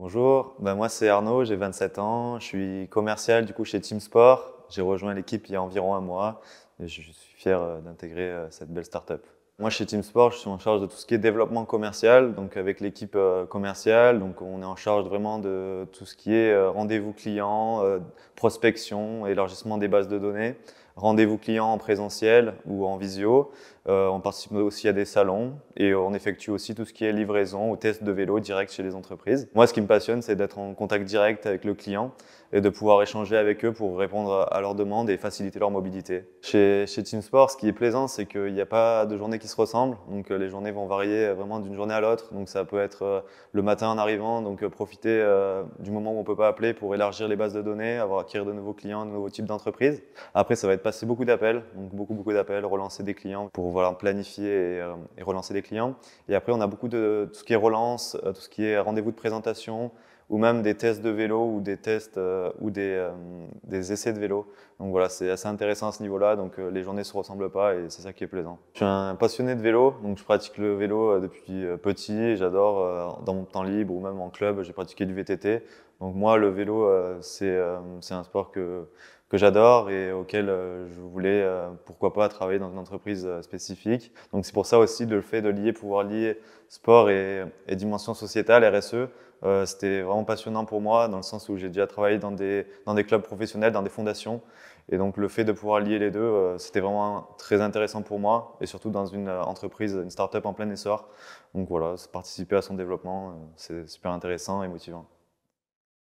Bonjour, ben, moi c'est Arnaud, j'ai 27 ans, je suis commercial du coup chez Team Sport. J'ai rejoint l'équipe il y a environ un mois et je suis fier euh, d'intégrer euh, cette belle start-up. Moi chez Team Sport, je suis en charge de tout ce qui est développement commercial, donc avec l'équipe euh, commerciale, donc on est en charge vraiment de tout ce qui est rendez-vous clients, prospection, élargissement des bases de données rendez-vous clients en présentiel ou en visio. Euh, on participe aussi à des salons et on effectue aussi tout ce qui est livraison ou test de vélo direct chez les entreprises. Moi, ce qui me passionne, c'est d'être en contact direct avec le client et de pouvoir échanger avec eux pour répondre à leurs demandes et faciliter leur mobilité. Chez, Team Sport, ce qui est plaisant, c'est qu'il n'y a pas de journée qui se ressemble. Donc, euh, les journées vont varier euh, vraiment d'une journée à l'autre. Donc, ça peut être le matin en arrivant, donc profiter du moment où on ne peut pas appeler pour élargir les bases de données, avoir acquérir de nouveaux clients, de nouveaux types d'entreprises. Après, ça va être passer beaucoup d'appels, donc beaucoup, beaucoup d'appels, relancer des clients pour voilà, planifier euh, et, relancer des clients. Et après, on a beaucoup de tout ce qui est relance, euh, tout ce qui est rendez-vous de présentation ou même des tests de vélo ou des tests euh, ou des, des, essais de vélo. Donc voilà, c'est assez intéressant à ce niveau-là. Donc les journées ne se ressemblent pas et c'est ça qui est plaisant. Je suis un passionné de vélo, donc je pratique le vélo depuis petit. J'adore dans mon temps libre ou même en club, j'ai pratiqué du VTT. Donc moi, le vélo, c'est un sport que que j'adore et auquel euh, je voulais, euh, pourquoi pas, travailler dans une entreprise euh, spécifique. Donc c'est pour ça aussi le fait de lier, pouvoir lier sport et, dimension sociétale, RSE, c'était vraiment passionnant pour moi dans le sens où j'ai déjà travaillé dans des, dans des clubs professionnels, dans des fondations. Et donc le fait de pouvoir lier les deux, c'était vraiment très intéressant pour moi et surtout dans une entreprise, une start-up en plein essor. Donc voilà, participer à son développement, c'est super intéressant et motivant.